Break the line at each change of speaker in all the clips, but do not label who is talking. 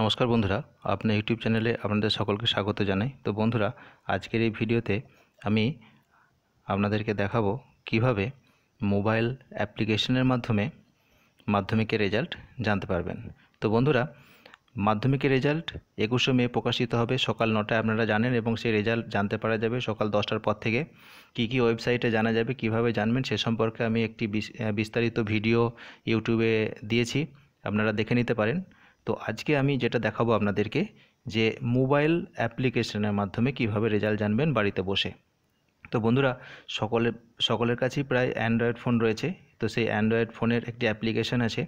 নমস্কার বন্ধুরা আপনার ইউটিউব চ্যানেলে আপনাদের সকলকে স্বাগত জানাই তো বন্ধুরা আজকের এই ভিডিওতে আমি আপনাদেরকে দেখাবো কিভাবে মোবাইল অ্যাপ্লিকেশনের মাধ্যমে মাধ্যমিকের রেজাল্ট জানতে পারবেন তো বন্ধুরা মাধ্যমিকের রেজাল্ট একুশে মে প্রকাশিত হবে সকাল নটায় আপনারা জানেন এবং সেই রেজাল্ট জানতে পারা যাবে সকাল দশটার পর থেকে কি কি ওয়েবসাইটে জানা যাবে কিভাবে জানবেন সে সম্পর্কে আমি একটি বিস্তারিত ভিডিও ইউটিউবে দিয়েছি আপনারা দেখে নিতে পারেন তো আজকে আমি যেটা দেখাবো আপনাদেরকে যে মোবাইল অ্যাপ্লিকেশনের মাধ্যমে কিভাবে রেজাল্ট জানবেন বাড়িতে বসে তো বন্ধুরা সকলে সকলের কাছেই প্রায় অ্যান্ড্রয়েড ফোন রয়েছে তো সেই অ্যান্ড্রয়েড ফোনের একটি অ্যাপ্লিকেশান আছে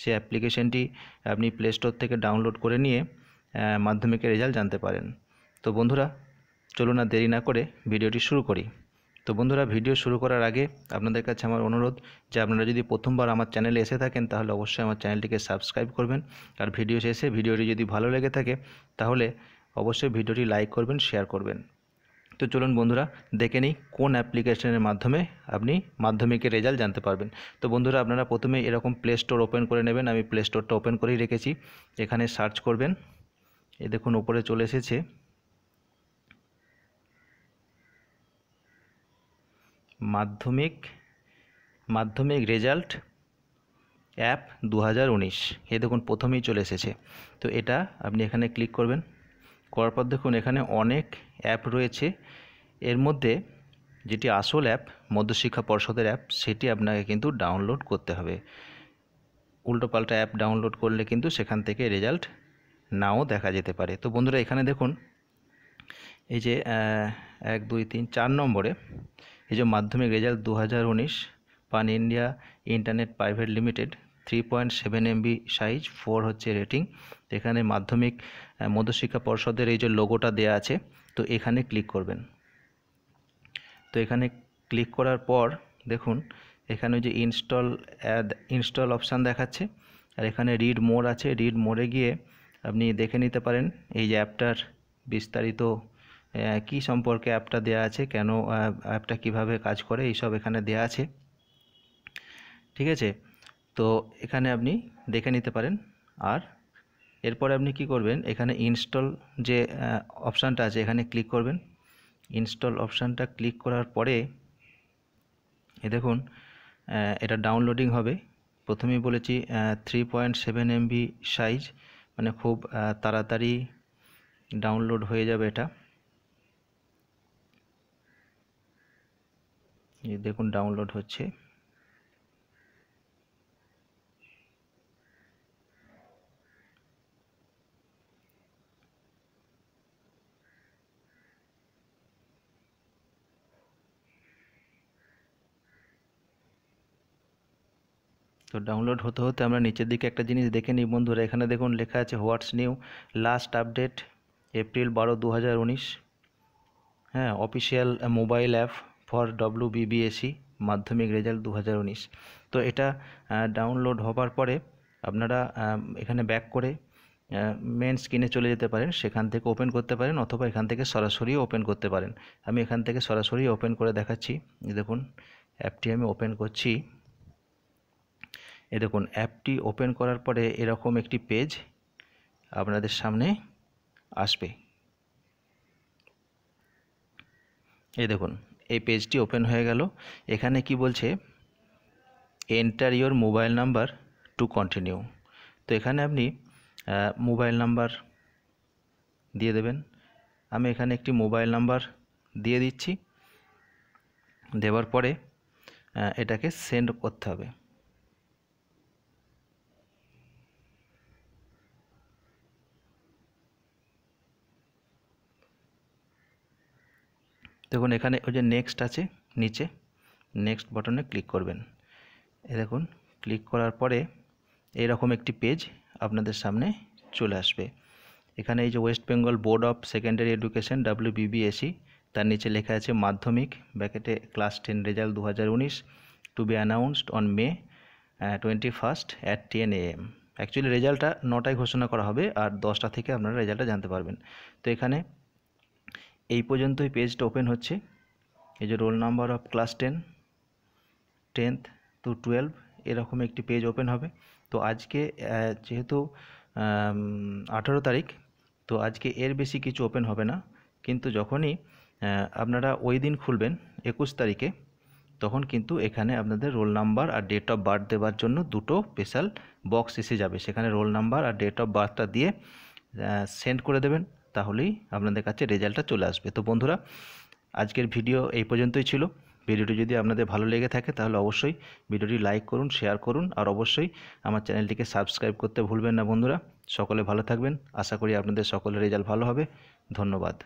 সেই অ্যাপ্লিকেশানটি আপনি প্লে স্টোর থেকে ডাউনলোড করে নিয়ে মাধ্যমিকের রেজাল্ট জানতে পারেন তো বন্ধুরা চলুন আর দেরি না করে ভিডিওটি শুরু করি তো বন্ধুরা ভিডিও শুরু করার আগে আপনাদের কাছে আমার অনুরোধ যে আপনারা যদি প্রথমবার আমার চ্যানেলে এসে থাকেন তাহলে অবশ্যই আমার চ্যানেলটিকে সাবস্ক্রাইব করবেন আর ভিডিও শেষে ভিডিওটি যদি ভালো লেগে থাকে তাহলে অবশ্যই ভিডিওটি লাইক করবেন শেয়ার করবেন তো চলুন বন্ধুরা দেখে নিই কোন অ্যাপ্লিকেশনের মাধ্যমে আপনি মাধ্যমিকের রেজাল্ট জানতে পারবেন তো বন্ধুরা আপনারা প্রথমে এরকম প্লে স্টোর ওপেন করে নেবেন আমি প্লে স্টোরটা ওপেন করেই রেখেছি এখানে সার্চ করবেন এ দেখুন উপরে চলে এসেছে মাধ্যমিক মাধ্যমিক রেজাল্ট অ্যাপ দু হাজার এ দেখুন প্রথমেই চলে এসেছে তো এটা আপনি এখানে ক্লিক করবেন করার পর দেখুন এখানে অনেক অ্যাপ রয়েছে এর মধ্যে যেটি আসল অ্যাপ মধ্যশিক্ষা পর্ষদের অ্যাপ সেটি আপনাকে কিন্তু ডাউনলোড করতে হবে উল্টোপাল্টা অ্যাপ ডাউনলোড করলে কিন্তু সেখান থেকে রেজাল্ট নাও দেখা যেতে পারে তো বন্ধুরা এখানে দেখুন এই যে এক দুই তিন চার নম্বরে এই যে মাধ্যমিক রেজাল্ট দু হাজার উনিশ Pan India Internet Private Limited three point seven M B size four হচ্ছে রেটিং তো এখানে মাধ্যমিক মধ্যশিক্ষা পর্ষদের এই যে লোগোটা দেয়া আছে তো এখানে ক্লিক করবেন তো এখানে ক্লিক করার পর দেখুন এখানে যে ইনস্টল ইনস্টল অপশান দেখাচ্ছে আর এখানে রিড মোড় আছে রিড মোড়ে গিয়ে আপনি দেখে নিতে পারেন এই যে অ্যাপটার বিস্তারিত কি সম্পর্কে অ্যাপটা দেয়া আছে কেন অ্যাপটা কিভাবে কাজ করে এইসব এখানে দেয়া আছে ঠিক আছে তো এখানে আপনি দেখে নিতে পারেন আর এরপরে আপনি কি করবেন এখানে ইনস্টল যে অপশানটা আছে এখানে ক্লিক করবেন ইনস্টল অপশানটা ক্লিক করার পরে এ দেখুন এটা ডাউনলোডিং হবে প্রথমেই বলেছি three point seven M B size মানে খুব তাড়াতাড়ি ডাউনলোড হয়ে যাবে এটা দেখুন ডাউনলোড হচ্ছে তো ডাউনলোড হতে হতে আমরা নিচের দিকে একটা জিনিস দেখে নিই বন্ধুরা এখানে দেখুন লেখা আছে what's new last update April বারো দু হ্যাঁ official mobile app for W BBSE Madhyamik result দু তো এটা ডাউনলোড হবার পরে আপনারা এখানে ব্যাক করে মেন স্ক্রিনে চলে যেতে পারেন সেখান থেকে ওপেন করতে পারেন অথবা এখান থেকে সরাসরি ওপেন করতে পারেন আমি এখান থেকে সরাসরি ওপেন করে দেখাচ্ছি দেখুন অ্যাপটি আমি ওপেন করছি এ দেখুন অ্যাপটি ওপেন করার পরে এরকম একটি পেজ আপনাদের সামনে আসবে এ দেখুন এই পেজটি ওপেন হয়ে গেল এখানে কি বলছে enter your mobile number to continue তো এখানে আপনি মোবাইল নাম্বার দিয়ে দেবেন আমি এখানে একটি মোবাইল নাম্বার দিয়ে দিচ্ছি দেওয়ার পরে এটাকে সেন্ড করতে হবে দেখুন এখানে ওই যে নেক্সট আছে নিচে নেক্সট বটনে ক্লিক করবেন এ দেখুন ক্লিক করার পরে এরকম একটি পেজ আপনাদের সামনে চলে আসবে এখানে এই যে West Bengal Board of Secondary Education W BBSE তার নিচে লেখা আছে মাধ্যমিক ব্যাকেটে ক্লাস টেন রেজাল্ট দু হাজার to be announced on May twenty first at ten A M actually রেজাল্টটা নটায় ঘোষণা করা হবে আর দশটা থেকে আপনারা রেজাল্টটা জানতে পারবেন তো এখানে এই পর্যন্তই পেজটা ওপেন হচ্ছে এই যে roll number of class ten tenth to twelve এরকম একটি পেজ ওপেন হবে তো আজকে যেহেতু আঠারো তারিখ তো আজকে এর বেশি কিছু ওপেন হবে না কিন্তু যখনই আপনারা ওই দিন খুলবেন একুশ তারিখে তখন কিন্তু এখানে আপনাদের রোল নাম্বার আর ডেট অফ বার্থ দেওয়ার জন্য দুটো স্পেশাল বক্স এসে যাবে সেখানে রোল নাম্বার আর ডেট অফ বার্থটা দিয়ে সেন্ড করে দেবেন তাহলেই আপনাদের কাছে রেজাল্টটা চলে আসবে তো বন্ধুরা আজকের ভিডিও এই পর্যন্তই ছিল ভিডিওটি যদি আপনাদের ভালো লেগে থাকে তাহলে অবশ্যই ভিডিওটি লাইক করুন শেয়ার করুন আর অবশ্যই আমার চ্যানেলটিকে সাবস্ক্রাইব করতে ভুলবেন না বন্ধুরা সকলে ভালো থাকবেন আশা করি আপনাদের সকলের রেজাল্ট ভালো হবে ধন্যবাদ